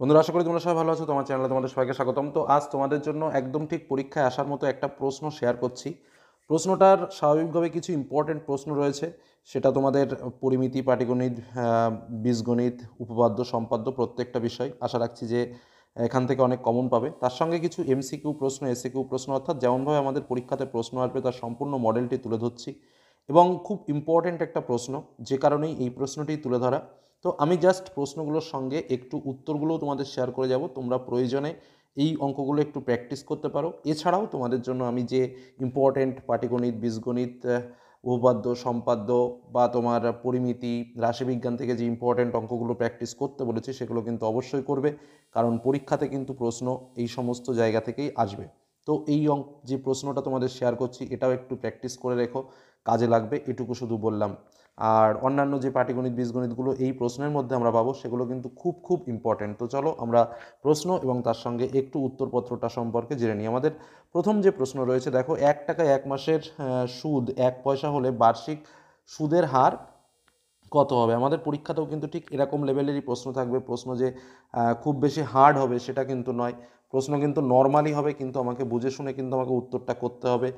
বন্ধুরা আশা করি তোমরা সবাই ভালো আছো তোমার চ্যানেলে তোমাদের সবাইকে স্বাগতম তো আজ তোমাদের জন্য একদম ঠিক পরীক্ষায় আসার মতো একটা প্রশ্ন শেয়ার করছি প্রশ্নটার স্বাভাবিকভাবে কিছু ইম্পর্টেন্ট প্রশ্ন রয়েছে সেটা তোমাদের পরিমিতি পাটিগণিত বীজগণিত উপপাদ্য সম্পাদ্য প্রত্যেকটা বিষয় আশা রাখছি যে এখান থেকে অনেক কমন পাবে তার সঙ্গে কিছু এমসিকিউ প্রশ্ন এসিকিউ প্রশ্ন অর্থাৎ যেমনভাবে আমাদের পরীক্ষাতে প্রশ্ন আসবে তার সম্পূর্ণ মডেলটি তুলে ধরছি এবং খুব ইম্পর্টেন্ট একটা প্রশ্ন যে কারণেই এই প্রশ্নটি তুলে ধরা তো আমি জাস্ট প্রশ্নগুলোর সঙ্গে একটু উত্তরগুলো তোমাদের শেয়ার করে যাব তোমরা প্রয়োজনে এই অঙ্কগুলো একটু প্র্যাকটিস করতে পারো এছাড়াও তোমাদের জন্য আমি যে ইম্পর্ট্যান্ট পাটিগণিত বীজগণিত উপপাদ্য সম্পাদ্য বা তোমার পরিমিতি রাশিবিজ্ঞান থেকে যে ইম্পর্ট্যান্ট অঙ্কগুলো প্র্যাকটিস করতে বলেছি সেগুলো কিন্তু অবশ্যই করবে কারণ পরীক্ষাতে কিন্তু প্রশ্ন এই সমস্ত জায়গা থেকেই আসবে তো এই অঙ্ক যে প্রশ্নটা তোমাদের শেয়ার করছি এটাও একটু প্র্যাকটিস করে রেখো কাজে লাগবে এটুকু শুধু বললাম আর অন্যান্য যে পাটিগণিত বীজগণিতগুলো এই প্রশ্নের মধ্যে আমরা পাবো সেগুলো কিন্তু খুব খুব ইম্পর্ট্যান্ট তো চলো আমরা প্রশ্ন এবং তার সঙ্গে একটু উত্তরপত্রটা সম্পর্কে জেনে নিই আমাদের প্রথম যে প্রশ্ন রয়েছে দেখো এক টাকায় এক মাসের সুদ এক পয়সা হলে বার্ষিক সুদের হার কত হবে আমাদের পরীক্ষাতেও কিন্তু ঠিক এরকম লেভেলেরই প্রশ্ন থাকবে প্রশ্ন যে খুব বেশি হার্ড হবে সেটা কিন্তু নয় প্রশ্ন কিন্তু নর্মালি হবে কিন্তু আমাকে বুঝে শুনে কিন্তু আমাকে উত্তরটা করতে হবে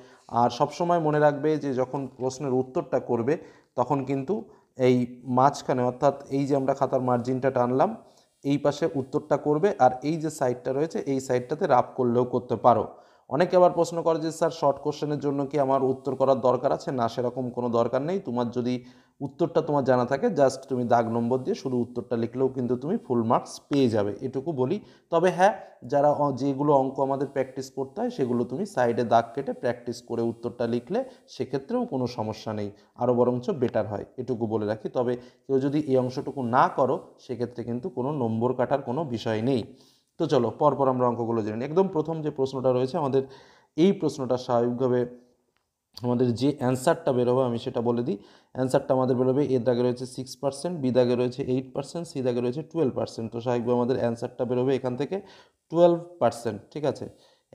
আর সবসময় মনে রাখবে যে যখন প্রশ্নের উত্তরটা করবে তখন কিন্তু এই মাঝখানে অর্থাৎ এই যে আমরা খাতার মার্জিনটা টানলাম এই পাশে উত্তরটা করবে আর এই যে সাইডটা রয়েছে এই সাইডটাতে রাপ করলেও করতে পারো অনেকে আবার প্রশ্ন করে যে স্যার শর্ট কোশ্চেনের জন্য কি আমার উত্তর করার দরকার আছে না সেরকম কোনো দরকার নেই তোমার যদি উত্তরটা তোমার জানা থাকে জাস্ট তুমি দাগ নম্বর দিয়ে শুধু উত্তরটা লিখলেও কিন্তু তুমি ফুল মার্কস পেয়ে যাবে এটুকু বলি তবে হ্যাঁ যারা যেগুলো অঙ্ক আমাদের প্র্যাকটিস করতে হয় সেগুলো তুমি সাইডে দাগ কেটে প্র্যাকটিস করে উত্তরটা লিখলে সেক্ষেত্রেও কোনো সমস্যা নেই আরও বরঞ্চ বেটার হয় এটুকু বলে রাখি তবে কেউ যদি এই অংশটুকু না করো সেক্ষেত্রে কিন্তু কোনো নম্বর কাটার কোনো বিষয় নেই তো চলো পরপর আমরা অঙ্কগুলো জেনে একদম প্রথম যে প্রশ্নটা রয়েছে আমাদের এই প্রশ্নটা স্বাভাবিকভাবে আমাদের যে অ্যান্সারটা বেরোবে আমি সেটা বলে দিই অ্যান্সারটা আমাদের বেরোবে এ দাগে রয়েছে সিক্স পার্সেন্ট বি দাগে রয়েছে এইট পার্সেন্ট সি দাগে রয়েছে টুয়েলভ পার্সেন্ট তো স্বাভাবিকভাবে আমাদের অ্যান্সারটা বেরোবে এখান থেকে টুয়েলভ পার্সেন্ট ঠিক আছে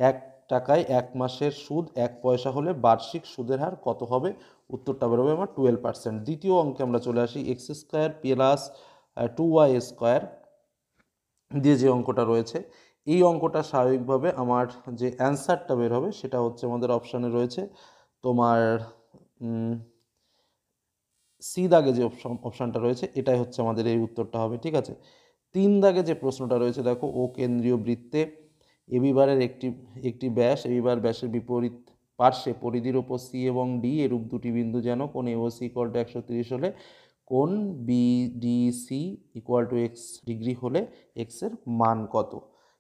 এক টাকায় এক মাসের সুদ এক পয়সা হলে বার্ষিক সুদের হার কত হবে উত্তরটা বেরোবে আমার টুয়েলভ পার্সেন্ট দ্বিতীয় অঙ্কে আমরা চলে আসি x square plus two y square দিয়ে যে অঙ্কটা রয়েছে এই অঙ্কটা স্বাভাবিকভাবে আমার যে অ্যান্সারটা বের হবে সেটা হচ্ছে আমাদের অপশানে রয়েছে তোমার সি দাগে যে অপশানটা রয়েছে এটাই হচ্ছে আমাদের এই উত্তরটা হবে ঠিক আছে তিন দাগে যে প্রশ্নটা রয়েছে দেখো ও কেন্দ্রীয় বৃত্তে এবিবারের একটি একটি ব্যাস এবিবার ব্যাসের বিপরীত পার্শ্বে পরিধির ওপর সি এবং ডি এরূপ দুটি বিন্দু যেন কোন এও সি ইকুয়াল টু একশো তিরিশ হলে কোন B D C equal to x degree হলে এক্সের মান কত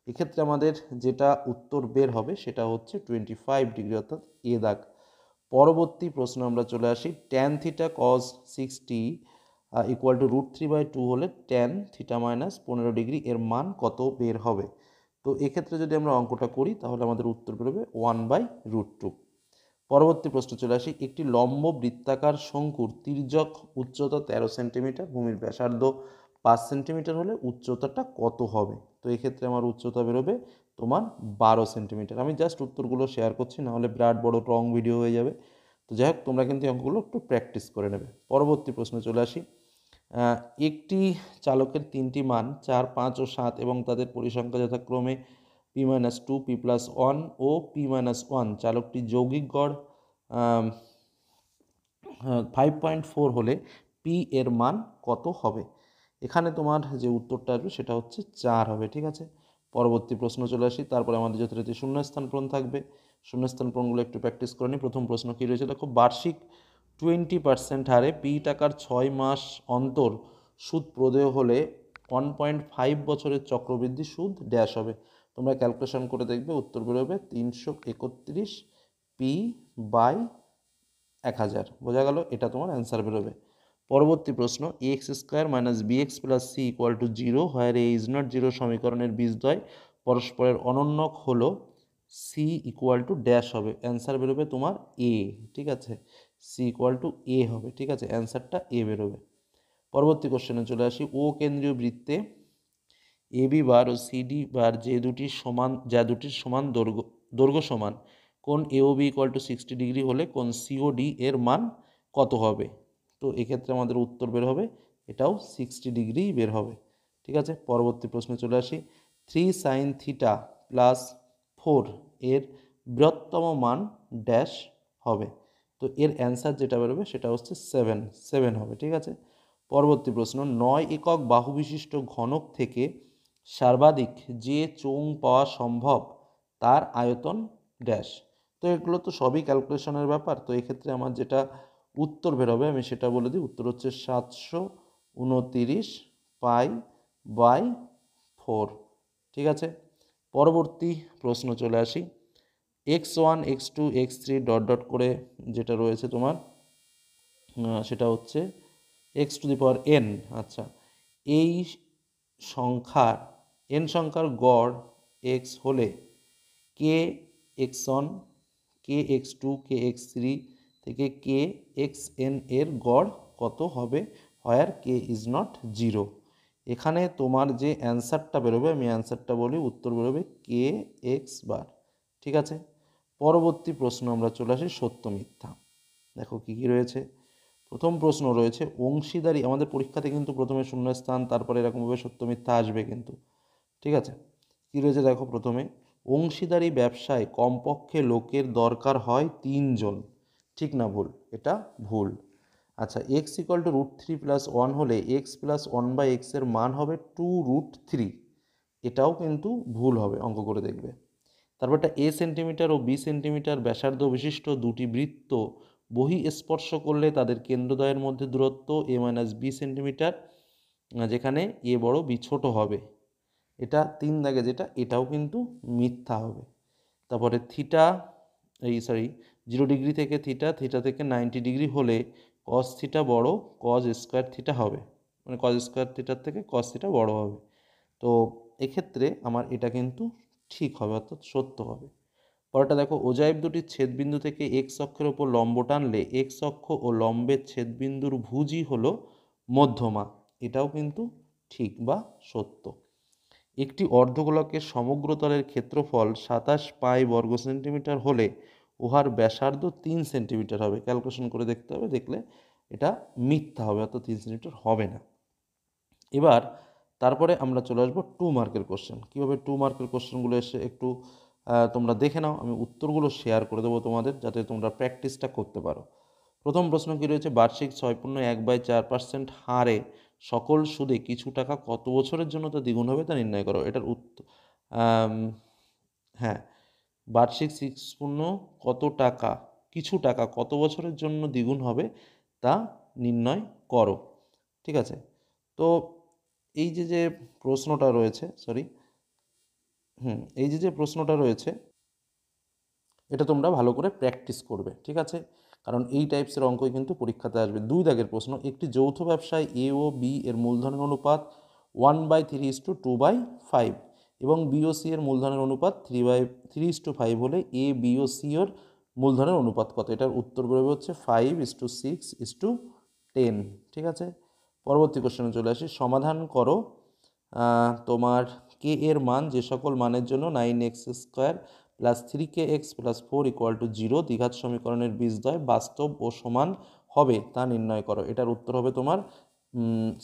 এক্ষেত্রে আমাদের যেটা উত্তর বের হবে সেটা হচ্ছে টোয়েন্টি ফাইভ ডিগ্রি অর্থাৎ এ দাগ পরবর্তী প্রশ্ন আমরা চলে আসি tan theta cos sixty equal to root three by two হলে ট্যান থিটা মাইনাস পনেরো ডিগ্রি এর মান কত বের হবে তো এক্ষেত্রে যদি আমরা অঙ্কটা করি তাহলে আমাদের উত্তর বেরোবে ওয়ান বাই রুট টু পরবর্তী প্রশ্ন চলে আসি একটি লম্ব বৃত্তাকার শঙ্কুর তির্যক উচ্চতা তেরো সেন্টিমিটার ভূমির ব্যাসার্ধ পাঁচ সেন্টিমিটার হলে উচ্চতাটা কত হবে তো এক্ষেত্রে আমার উচ্চতা বেরোবে তোমার বারো সেন্টিমিটার আমি জাস্ট উত্তরগুলো শেয়ার করছি না হলে বিরাট বড় রং ভিডিও হয়ে যাবে তো যাই হোক তোমরা কিন্তু অঙ্কগুলো একটু প্র্যাকটিস করে নেবে পরবর্তী প্রশ্নে চলে আসি একটি চালকের তিনটি মান চার পাঁচ ও সাত এবং তাদের পরিসংখ্যা যথাক্রমে p minus two p plus one ও পি মাইনাস ওয়ান চালকটি যৌগিক গড় ফাইভ পয়েন্ট ফোর হলে পি এর মান কত হবে এখানে তোমার যে উত্তরটা আসবে সেটা হচ্ছে চার হবে ঠিক আছে পরবর্তী প্রশ্ন চলে আসি তারপরে আমাদের যথারীতি শূন্যস্থান পূরণ থাকবে শূন্যস্থান পূরণগুলো একটু প্র্যাকটিস করে নিই প্রথম প্রশ্ন কী রয়েছে দেখো বার্ষিক টোয়েন্টি পার্সেন্ট হারে পি টাকার ছয় মাস অন্তর সুদ প্রদেয় হলে ওয়ান পয়েন্ট ফাইভ বছরের চক্রবৃদ্ধি সুদ ড্যাশ হবে তোমরা ক্যালকুলেশন করে দেখবে উত্তর বেরোবে তিনশো একত্রিশ পি বাই এক হাজার বোঝা গেল এটা তোমার অ্যান্সার বেরোবে পরবর্তী প্রশ্ন a x square minus b x plus c equal to zero where a is not zero সমীকরণের বীজদ্বয় পরস্পরের অনন্যক হল সি ইকুয়াল টু ড্যাশ হবে অ্যান্সার বেরোবে তোমার এ ঠিক আছে সি ইকুয়াল টু এ হবে ঠিক আছে অ্যান্সারটা এ বেরোবে পরবর্তী কোশ্চেনে চলে আসি ও কেন্দ্রীয় বৃত্তে এ বি বার ও সি ডি বার যে দুটির সমান যা দুটির সমান দৈর্ঘ্য দৈর্ঘ্য সমান কোন A O B equal to sixty degree হলে কোন সিও ডি এর মান কত হবে তো এক্ষেত্রে আমাদের উত্তর বের হবে এটাও সিক্সটি ডিগ্রি বের হবে ঠিক আছে পরবর্তী প্রশ্নে চলে আসি three sine theta plus four এর বৃহত্তম মান ড্যাশ হবে তো এর অ্যান্সার যেটা বেরোবে সেটা হচ্ছে সেভেন সেভেন হবে ঠিক আছে পরবর্তী প্রশ্ন নয় একক বাহু বিশিষ্ট ঘনক থেকে সর্বাধিক যে চোং পাওয়া সম্ভব তার আয়তন ড্যাশ তো এগুলো তো সবই ক্যালকুলেশনের ব্যাপার তো এক্ষেত্রে আমার যেটা উত্তর বেরোবে আমি সেটা বলে দিই উত্তর হচ্ছে সাতশো উনতিরিশ পাই বাই ফোর ঠিক আছে পরবর্তী প্রশ্ন চলে আসি x one x two x three dot dot করে যেটা রয়েছে তোমার সেটা হচ্ছে x to the power n আচ্ছা এই সংখ্যার এন সংখ্যার গড় এক্স হলে k x one k x two k x three থেকে কে এক্স এন এর গড় কত হবে হয়ার কে ইজ নট জিরো এখানে তোমার যে অ্যান্সারটা বেরোবে আমি অ্যান্সারটা বলি উত্তর বেরোবে কে এক্স বার ঠিক আছে পরবর্তী প্রশ্ন আমরা চলে আসি সত্য মিথ্যা দেখো কী কী রয়েছে প্রথম প্রশ্ন রয়েছে অংশীদারি আমাদের পরীক্ষাতে কিন্তু প্রথমে শূন্য স্থান তারপরে এরকমভাবে সত্য মিথ্যা আসবে কিন্তু ঠিক আছে কী রয়েছে দেখো প্রথমে অংশীদারি ব্যবসায় কমপক্ষে লোকের দরকার হয় তিনজন ঠিক না ভুল এটা ভুল আচ্ছা x equal to root three plus one হলে এক্স প্লাস ওয়ান বাই এক্সের মান হবে টু রুট থ্রি এটাও কিন্তু ভুল হবে অঙ্ক করে দেখবে তারপরটা এ সেন্টিমিটার ও বি সেন্টিমিটার ব্যাসার্ধ বিশিষ্ট দুটি বৃত্ত বহি স্পর্শ করলে তাদের কেন্দ্রদয়ের মধ্যে দূরত্ব এ মাইনাস বি সেন্টিমিটার যেখানে এ বড় বি ছোট হবে এটা তিন দাগে যেটা এটাও কিন্তু মিথ্যা হবে তারপরে থিটা এই সরি জিরো ডিগ্রি থেকে থিটা থিটা থেকে নাইনটি ডিগ্রি হলে কস থিটা বড় কজ স্কোয়ার থিটা হবে মানে কজ স্কোয়ার থিটার থেকে কস থিটা বড় হবে তো এক্ষেত্রে আমার এটা কিন্তু ঠিক হবে অর্থাৎ সত্য হবে পরেরটা দেখো ওজাইব দুটির ছেদবিন্দু থেকে এক্স অক্ষের ওপর লম্ব টানলে এক্স অক্ষ ও লম্বের ছেদবিন্দুর ভুজই হলো মধ্যমা এটাও কিন্তু ঠিক বা সত্য একটি অর্ধগোলকের সমগ্র তলের ক্ষেত্রফল সাতাশ পাই বর্গ সেন্টিমিটার হলে উহার ব্যাসার্ধ তিন সেন্টিমিটার হবে ক্যালকুলেশন করে দেখতে হবে দেখলে এটা মিথ্যা হবে অর্থাৎ তিন সেন্টিমিটার হবে না এবার তারপরে আমরা চলে আসবো টু মার্কের কোশ্চেন কীভাবে টু মার্কের কোশ্চেনগুলো এসে একটু তোমরা দেখে নাও আমি উত্তরগুলো শেয়ার করে দেবো তোমাদের যাতে তোমরা প্র্যাকটিসটা করতে পারো প্রথম প্রশ্ন কী রয়েছে বার্ষিক ছয় পূর্ণ এক বাই চার পার্সেন্ট হারে সকল সুদে কিছু টাকা কত বছরের জন্য তা দ্বিগুণ হবে তা নির্ণয় করো এটার উত্তর হ্যাঁ বার্ষিক সিক্স কত টাকা কিছু টাকা কত বছরের জন্য দ্বিগুণ হবে তা নির্ণয় করো ঠিক আছে তো এই যে যে প্রশ্নটা রয়েছে সরি হুম এই যে যে প্রশ্নটা রয়েছে এটা তোমরা ভালো করে প্র্যাকটিস করবে ঠিক আছে কারণ এই টাইপসের অঙ্কই কিন্তু পরীক্ষাতে আসবে দুই দাগের প্রশ্ন একটি যৌথ ব্যবসায় এ ও বি এর মূলধনের অনুপাত one by three is to two by five এবং বিওসি এর মূলধনের অনুপাত three by three is to five হলে এ বিওসি ওর মূলধনের অনুপাত কত এটার উত্তর করবে হচ্ছে five is to six is to ten ঠিক আছে পরবর্তী কোশ্চেনে চলে আসি সমাধান করো তোমার কে এর মান যে সকল মানের জন্য nine x square plus three k x plus four equal to zero দীঘাত সমীকরণের বীজদ্বয় বাস্তব ও সমান হবে তা নির্ণয় করো এটার উত্তর হবে তোমার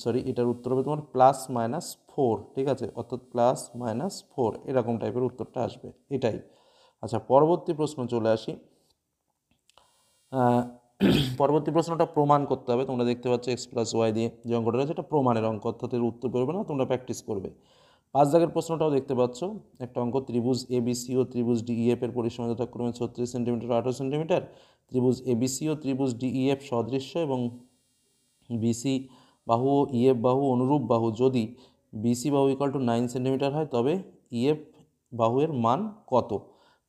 সরি এটার উত্তর হবে তোমার প্লাস মাইনাস ফোর ঠিক আছে অর্থাৎ প্লাস মাইনাস ফোর এরকম টাইপের উত্তরটা আসবে এটাই আচ্ছা পরবর্তী প্রশ্ন চলে আসি পরবর্তী প্রশ্নটা প্রমাণ করতে হবে তোমরা দেখতে পাচ্ছ এক্স প্লাস ওয়াই দিয়ে যে অঙ্কটা রয়েছে এটা প্রমাণের অঙ্ক অর্থাৎ এর উত্তর করবে না তোমরা প্র্যাকটিস করবে পাঁচ জায়গার প্রশ্নটাও দেখতে পাচ্ছ একটা অঙ্ক ত্রিভুজ এ সি ও ত্রিভুজ ডিইএফ e, এর পরিসীমা যথাক্রমে ছত্রিশ সেন্টিমিটার আঠারো সেন্টিমিটার ত্রিভুজ এ সি ও ত্রিভুজ ডিইএফ e, সদৃশ্য এবং বিসি বাহু ও e ইএফ বাহু অনুরূপ বাহু যদি বিসি বাহু ইকাল টু নাইন সেন্টিমিটার হয় তবে ইএফ e বাহুয়ের মান কত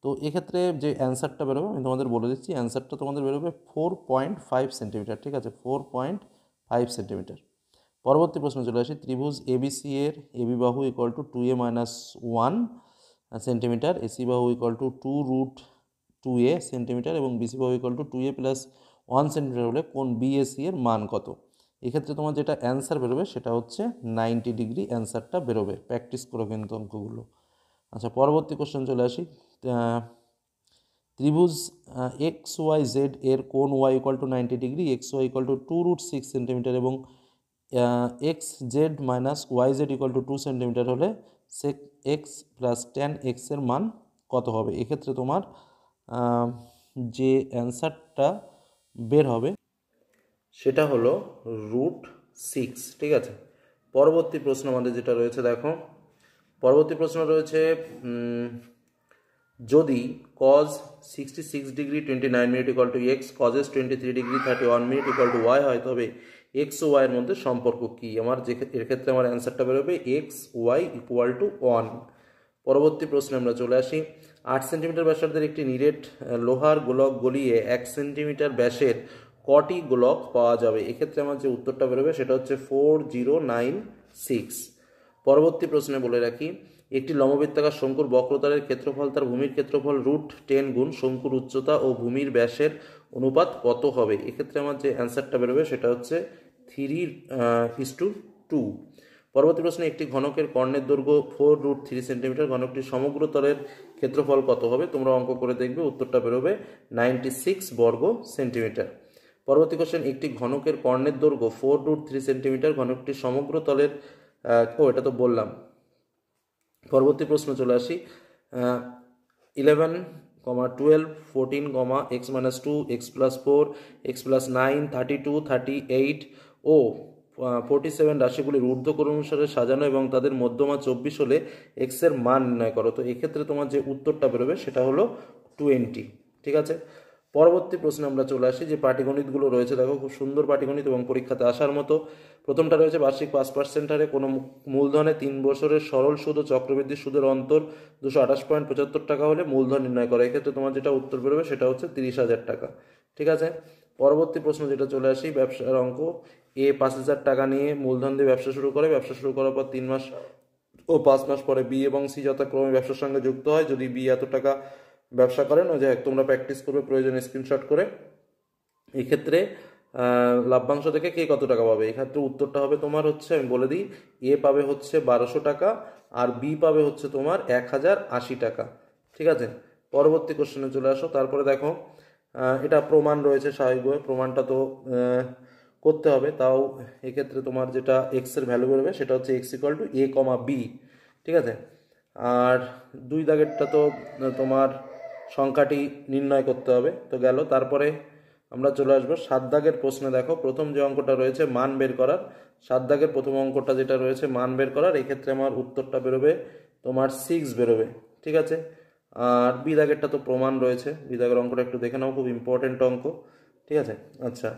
তো এক্ষেত্রে যে অ্যান্সারটা বেরোবে আমি তোমাদের বলে দিচ্ছি অ্যান্সারটা তোমাদের বেরোবে ফোর পয়েন্ট ফাইভ সেন্টিমিটার ঠিক আছে ফোর পয়েন্ট ফাইভ সেন্টিমিটার পরবর্তী প্রশ্ন চলে আসি ত্রিভুজ এবিসি এর এবি বাহু equal to two a minus one centimetre AC বাহু equal to two root two a centimetre এবং বিসি বাহু equal to two a plus one centimetre হলে কোন বিএসি এর মান কত এক্ষেত্রে তোমার যেটা অ্যান্সার বেরোবে সেটা হচ্ছে নাইনটি ডিগ্রি অ্যান্সারটা বেরোবে প্র্যাকটিস করো কিন্তু অঙ্কগুলো আচ্ছা পরবর্তী কোশ্চেন চলে আসি ত্রিভুজ এক্স ওয়াই জেড এর কোন Y equal to ninety degree X Y equal to two root six centimetre এবং X Z minus Y Z equal to two centimetre হলে সে এক্স প্লাস টেন এক্সের মান কত হবে এক্ষেত্রে তোমার যে অ্যান্সারটা বের হবে সেটা হলো রুট সিক্স ঠিক আছে পরবর্তী প্রশ্ন আমাদের যেটা রয়েছে দেখো পরবর্তী প্রশ্ন রয়েছে যদি cos sixty six degree twenty nine minute equal to X cosec twenty three degree thirty one minute equal to Y হয় তবে এক্স ও ওয়াইয়ের মধ্যে সম্পর্ক কী আমার যে এর ক্ষেত্রে আমার অ্যান্সারটা বেরোবে X Y equal to one পরবর্তী প্রশ্নে আমরা চলে আসি আট সেন্টিমিটার ব্যাসার্ধের একটি নিরেট লোহার গোলক গলিয়ে এক সেন্টিমিটার ব্যাসের কটি গোলক পাওয়া যাবে এক্ষেত্রে আমার যে উত্তরটা বেরোবে সেটা হচ্ছে ফোর জিরো নাইন সিক্স পরবর্তী প্রশ্নে বলে রাখি একটি লম্বিত্তাকার শঙ্কুর বক্রতারের ক্ষেত্রফল তার ভূমির ক্ষেত্রফল রুট টেন গুণ শঙ্কুর উচ্চতা ও ভূমির ব্যাসের অনুপাত কত হবে এক্ষেত্রে আমার যে অ্যান্সারটা বেরোবে সেটা হচ্ছে থ্রি হিস টু টু পরবর্তী প্রশ্নে একটি ঘনকের কর্ণের দৈর্ঘ্য ফোর রুট থ্রি সেন্টিমিটার ঘনকটির সমগ্র তলের ক্ষেত্রফল কত হবে তোমরা অঙ্ক করে দেখবে উত্তরটা বেরোবে নাইনটি সিক্স বর্গ সেন্টিমিটার পরবর্তী কোশ্চেন একটি ঘনকের কর্ণের দৈর্ঘ্য ফোর রুট থ্রি সেন্টিমিটার ঘনকটি সমগ্র তলের ও এটা তো বললাম পরবর্তী প্রশ্ন চলে আসি eleven comma twelve fourteen comma X minus two X plus four X plus nine thirty two thirty eight ও ফোরটি সেভেন রাশিগুলির ঊর্ধ্বকর অনুসারে সাজানো এবং তাদের মধ্যমা চব্বিশ হলে এক্সের মান নির্ণয় করো তো এক্ষেত্রে তোমার যে উত্তরটা বেরোবে সেটা হলো টোয়েন্টি ঠিক আছে পরবর্তী প্রশ্নে আমরা চলে আসি যে পাটিগণিতগুলো রয়েছে দেখো খুব সুন্দর পাটিগণিত এবং পরীক্ষাতে আসার মতো প্রথমটা রয়েছে বার্ষিক পাঁচ পার্সেন্ট হারে কোনো মূলধনে তিন বছরের সরল সুদ ও চক্রবৃদ্ধি সুদের অন্তর দুশো আঠাশ পয়েন্ট পঁচাত্তর টাকা হলে মূলধন নির্ণয় করা এক্ষেত্রে তোমার যেটা উত্তর বেরোবে সেটা হচ্ছে তিরিশ হাজার টাকা ঠিক আছে পরবর্তী প্রশ্ন যেটা চলে আসি ব্যবসার অঙ্ক এ পাঁচ হাজার টাকা নিয়ে মূলধন দিয়ে ব্যবসা শুরু করে ব্যবসা শুরু করার পর তিন মাস ও পাঁচ মাস পরে বি এবং সি যথাক্রমে ব্যবসার সঙ্গে যুক্ত হয় যদি বি এত টাকা ব্যবসা করেন ওই যে তোমরা প্র্যাকটিস করবে প্রয়োজনে স্ক্রিনশট করে এক্ষেত্রে লাভ্যাংশ থেকে কে কত টাকা পাবে এক্ষেত্রে উত্তরটা হবে তোমার হচ্ছে আমি বলে দিই এ পাবে হচ্ছে বারোশো টাকা আর বি পাবে হচ্ছে তোমার এক হাজার আশি টাকা ঠিক আছে পরবর্তী কোশ্চেনে চলে আসো তারপরে দেখো এটা প্রমাণ রয়েছে স্বাভাবিকভাবে প্রমাণটা তো করতে হবে তাও এক্ষেত্রে তোমার যেটা এক্সের ভ্যালু বেরোবে সেটা হচ্ছে X equal to A comma B ঠিক আছে আর দুই দাগেরটা তো তোমার সংখ্যাটি নির্ণয় করতে হবে তো গেল তারপরে আমরা চলে আসবো সাত দাগের প্রশ্নে দেখো প্রথম যে অঙ্কটা রয়েছে মান বের করার সাত দাগের প্রথম অঙ্কটা যেটা রয়েছে মান বের করার এক্ষেত্রে আমার উত্তরটা বেরোবে তোমার সিক্স বেরোবে ঠিক আছে আর বি দাগেরটা তো প্রমাণ রয়েছে বি দাগের অঙ্কটা একটু দেখে নাও খুব ইম্পর্টেন্ট অঙ্ক ঠিক আছে আচ্ছা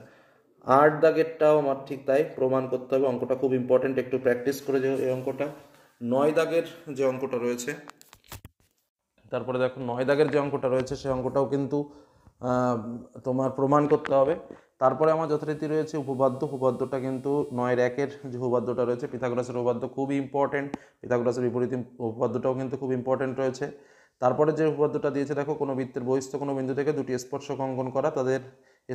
আট দাগেরটাও আমার ঠিক তাই প্রমাণ করতে হবে অঙ্কটা খুব ইম্পর্টেন্ট একটু প্র্যাকটিস করে যে এই অঙ্কটা নয় দাগের যে অঙ্কটা রয়েছে তারপরে দেখো নয় দাগের যে অঙ্কটা রয়েছে সেই অঙ্কটাও কিন্তু তোমার প্রমাণ করতে হবে তারপরে আমার যথারীতি রয়েছে উপবাদ্য উপপাদ্যটা কিন্তু নয়ের একের যে উপবাদ্যটা রয়েছে পিথাগোরাসের উপবাদ্য খুবই ইম্পর্টেন্ট পিথাগোরাসের বিপরীত উপপাদ্যটাও কিন্তু খুব ইম্পর্টেন্ট রয়েছে তারপরে যে উপবাদ্যটা দিয়েছে দেখো কোনো বৃত্তের বহিস্থ কোনো বিন্দু থেকে দুটি স্পর্শক অঙ্কন করা তাদের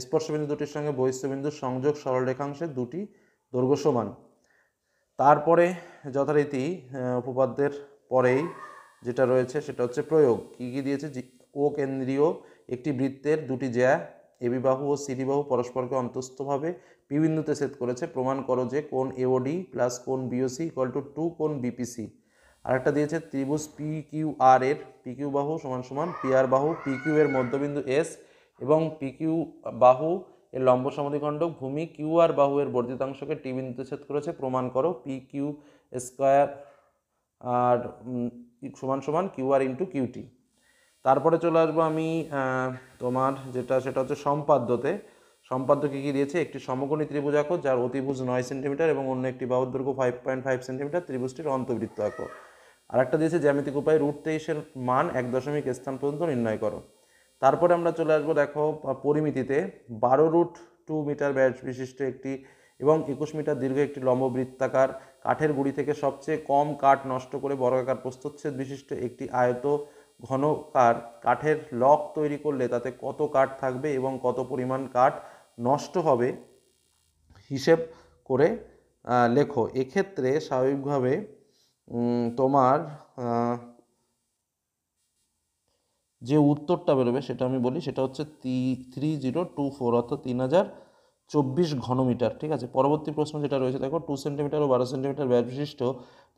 স্পর্শ বিন্দু দুটির সঙ্গে বহিস্থ বিন্দুর সংযোগ সরলরেখাংশে দুটি দৈর্ঘ্য সমান তারপরে যথারীতি উপপাদ্যের পরেই যেটা রয়েছে সেটা হচ্ছে প্রয়োগ কী কী দিয়েছে ও কেন্দ্রীয় একটি বৃত্তের দুটি জ্যা এবি বাহু ও সিডিবাহু পরস্পরকে অন্তস্থভাবে বিবিন্দুতে সেট করেছে প্রমাণ করো যে কোন এওডি প্লাস কোন বিওসি ইকুয়াল টু টু কোন বিপিসি আরেকটা দিয়েছে ত্রিভুজ পি কিউ আর এর পি কিউ বাহু সমান সমান পি আর বাহু পি কিউ এর মধ্যবিন্দু এস এবং পি কিউ বাহু এর লম্ব সমাধিখণ্ডক ভূমি কিউ আর বাহু এর বর্ধিতাংশকে টি বিন্দুতে ছেদ করেছে প্রমাণ করো পি কিউ স্কোয়ার আর সমান সমান কিউআর ইন্টু কিউটি তারপরে চলে আসবো আমি তোমার যেটা সেটা হচ্ছে সম্পাদ্যতে সম্পাদ্য কী কী দিয়েছে একটি সমকোণী ত্রিভুজ আঁকো যার অতিভুজ নয় সেন্টিমিটার এবং অন্য একটি বাহুর দৈর্ঘ্য ফাইভ পয়েন্ট ফাইভ সেন্টিমিটার ত্রিভুজটির অন্তবৃত্ত আঁকো আর একটা দিয়েছে জ্যামিতিক উপায় রুট তেইশের মান এক দশমিক স্থান পর্যন্ত নির্ণয় করো তারপরে আমরা চলে আসবো দেখো পরিমিতিতে বারো রুট টু মিটার ব্যাস বিশিষ্ট একটি এবং একুশ মিটার দীর্ঘ একটি লম্ব বৃত্তাকার কাঠের গুড়ি থেকে সবচেয়ে কম কাঠ নষ্ট করে বর্গাকার প্রস্তচ্ছেদ বিশিষ্ট একটি আয়ত ঘনকার কাঠের লক তৈরি করলে তাতে কত কাঠ থাকবে এবং কত পরিমাণ কাঠ নষ্ট হবে হিসেব করে লেখো এক্ষেত্রে স্বাভাবিকভাবে তোমার যে উত্তরটা বেরোবে সেটা আমি বলি সেটা হচ্ছে থ্রি জিরো টু ফোর অর্থাৎ তিন হাজার চব্বিশ ঘনমিটার ঠিক আছে পরবর্তী প্রশ্ন যেটা রয়েছে দেখো টু সেন্টিমিটার ও বারো সেন্টিমিটার ব্যাস বিশিষ্ট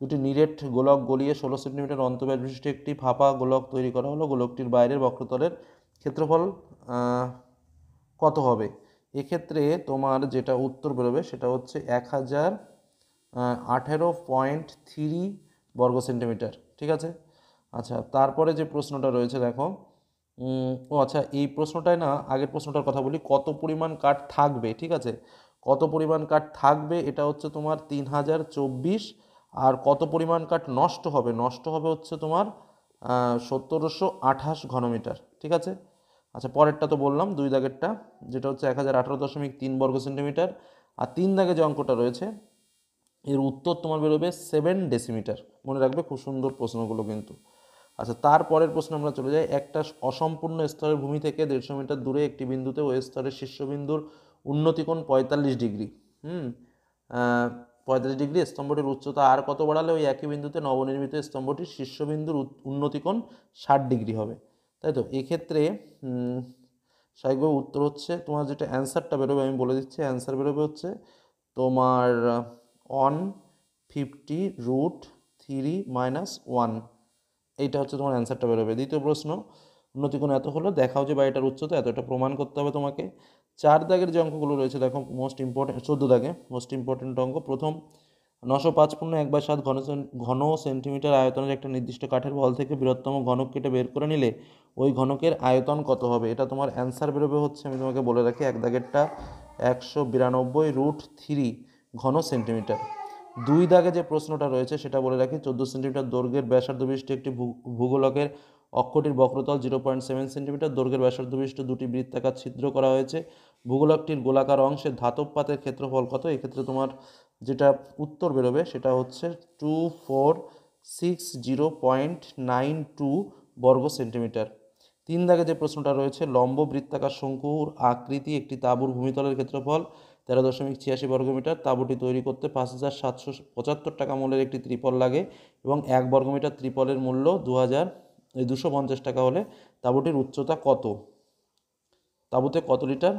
দুটি নিরেট গোলক গলিয়ে ষোলো সেন্টিমিটার অন্তব্যাস বিশিষ্ট একটি ফাঁপা গোলক তৈরি করা হলো গোলকটির বাইরের বক্রতলের ক্ষেত্রফল কত হবে এক্ষেত্রে তোমার যেটা উত্তর বেরোবে সেটা হচ্ছে এক হাজার আঠেরো পয়েন্ট থ্রি বর্গ সেন্টিমিটার ঠিক আছে আচ্ছা তারপরে যে প্রশ্নটা রয়েছে দেখো ও আচ্ছা এই প্রশ্নটায় না আগের প্রশ্নটার কথা বলি কত পরিমাণ কাঠ থাকবে ঠিক আছে কত পরিমাণ কাঠ থাকবে এটা হচ্ছে তোমার তিন হাজার চব্বিশ আর কত পরিমাণ কাঠ নষ্ট হবে নষ্ট হবে হচ্ছে তোমার সতেরোশো আঠাশ ঘনমিটার ঠিক আছে আচ্ছা পরেরটা তো বললাম দুই দাগেরটা যেটা হচ্ছে এক হাজার আঠারো দশমিক তিন বর্গ সেন্টিমিটার আর তিন দাগে যে অঙ্কটা রয়েছে এর উত্তর তোমার বেরোবে সেভেন ডেসিমিটার মনে রাখবে খুব সুন্দর প্রশ্নগুলো কিন্তু আচ্ছা তারপরের প্রশ্ন আমরা চলে যাই একটা অসম্পূর্ণ স্তরের ভূমি থেকে দেড়শো মিটার দূরে একটি বিন্দুতে ওই স্তরের শীর্ষবিন্দুর উন্নতিকোণ পঁয়তাল্লিশ ডিগ্রি হুম পঁয়তাল্লিশ ডিগ্রি স্তম্ভটির উচ্চতা আর কত বাড়ালে ওই একই বিন্দুতে নবনির্মিত স্তম্ভটির শীর্ষবিন্দুর উন্নতিকোণ ষাট ডিগ্রি হবে তাই তো এক্ষেত্রে সাইগো উত্তর হচ্ছে তোমার যেটা অ্যান্সারটা বেরোবে আমি বলে দিচ্ছি অ্যান্সার বেরোবে হচ্ছে তোমার অন fifty root three minus one এইটা হচ্ছে তোমার অ্যান্সারটা বেরোবে দ্বিতীয় প্রশ্ন উন্নতি উন্নতিকোণ এত হলো দেখাও যে বাড়িটার উচ্চতা এত এটা প্রমাণ করতে হবে তোমাকে চার দাগের যে অঙ্কগুলো রয়েছে দেখো মোস্ট ইম্পর্টেন্ট চোদ্দো দাগে মোস্ট ইম্পর্টেন্ট অঙ্ক প্রথম নশো পাঁচ পূর্ণ এক বাই সাত ঘন ঘন সেন্টিমিটার আয়তনের একটা নির্দিষ্ট কাঠের বল থেকে বৃহত্তম ঘনক কেটে বের করে নিলে ওই ঘনকের আয়তন কত হবে এটা তোমার অ্যান্সার বেরোবে হচ্ছে আমি তোমাকে বলে রাখি এক দাগেরটা একশো বিরানব্বই রুট থ্রি ঘন সেন্টিমিটার দুই দাগে যে প্রশ্নটা রয়েছে সেটা বলে রাখি চোদ্দো সেন্টিমিটার দৈর্ঘ্যের ব্যাসার্ধ বিশিষ্ট একটি ভূগোলকের অক্ষটির বক্রতল জিরো পয়েন্ট সেভেন সেন্টিমিটার দৈর্ঘ্যের ব্যাসার্ধ বিশিষ্ট দুটি বৃত্তাকার ছিদ্র করা হয়েছে ভূগোলকটির গোলাকার অংশে ধাতব পাতের ক্ষেত্রফল কত এক্ষেত্রে তোমার যেটা উত্তর বেরোবে সেটা হচ্ছে two four six zero point nine two বর্গ সেন্টিমিটার তিন দাগে যে প্রশ্নটা রয়েছে লম্ব বৃত্তাকার শঙ্কুর আকৃতি একটি তাঁবুর ভূমিতলের ক্ষেত্রফল তেরো দশমিক ছিয়াশি বর্গমিটার তাঁবুটি তৈরি করতে পাঁচ হাজার সাতশো পঁচাত্তর টাকা মূল্যের একটি ত্রিপল লাগে এবং এক বর্গমিটার ত্রিপলের মূল্য দু হাজার দুশো পঞ্চাশ টাকা হলে তাঁবুটির উচ্চতা কত তাঁবুতে কত লিটার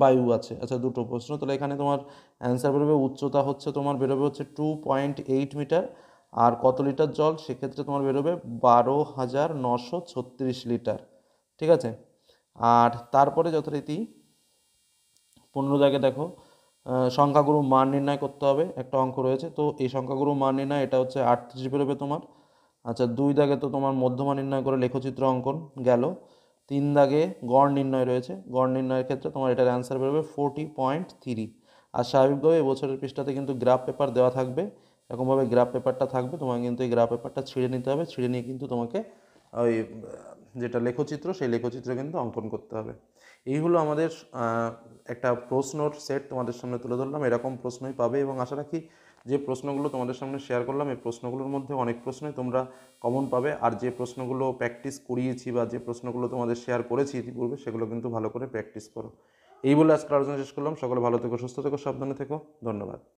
বায়ু আছে আচ্ছা দুটো প্রশ্ন তাহলে এখানে তোমার অ্যান্সার বেরোবে উচ্চতা হচ্ছে তোমার বেরোবে হচ্ছে টু পয়েন্ট এইট মিটার আর কত লিটার জল সেক্ষেত্রে তোমার বেরোবে বারো হাজার নশো ছত্রিশ লিটার ঠিক আছে আর তারপরে যথারীতি পনেরো দাগে দেখো সংখ্যাগুরু মান নির্ণয় করতে হবে একটা অঙ্ক রয়েছে তো এই সংখ্যাগুরু মান নির্ণয় এটা হচ্ছে আটত্রিশ বেরোবে তোমার আচ্ছা দুই দাগে তো তোমার মধ্যমা নির্ণয় করে লেখচিত্র অঙ্কন গেল তিন দাগে গড় নির্ণয় রয়েছে গড় নির্ণয়ের ক্ষেত্রে তোমার এটার অ্যান্সার বেরোবে ফোরটি পয়েন্ট থ্রি আর স্বাভাবিকভাবে এবছরের পৃষ্ঠাতে কিন্তু গ্রাফ পেপার দেওয়া থাকবে এরকমভাবে গ্রাফ পেপারটা থাকবে তোমাকে কিন্তু এই গ্রাফ পেপারটা ছিঁড়ে নিতে হবে ছিঁড়ে নিয়ে কিন্তু তোমাকে ওই যেটা লেখচিত্র সেই লেখচিত্র কিন্তু অঙ্কন করতে হবে এই হলো আমাদের একটা প্রশ্নর সেট তোমাদের সামনে তুলে ধরলাম এরকম প্রশ্নই পাবে এবং আশা রাখি যে প্রশ্নগুলো তোমাদের সামনে শেয়ার করলাম এই প্রশ্নগুলোর মধ্যে অনেক প্রশ্নই তোমরা কমন পাবে আর যে প্রশ্নগুলো প্র্যাকটিস করিয়েছি বা যে প্রশ্নগুলো তোমাদের শেয়ার করেছি ইতিপূর্বে সেগুলো কিন্তু ভালো করে প্র্যাকটিস করো এই বলে আজকে আলোচনা শেষ করলাম সকলে ভালো থেকো সুস্থ থেকো সাবধানে থেকো ধন্যবাদ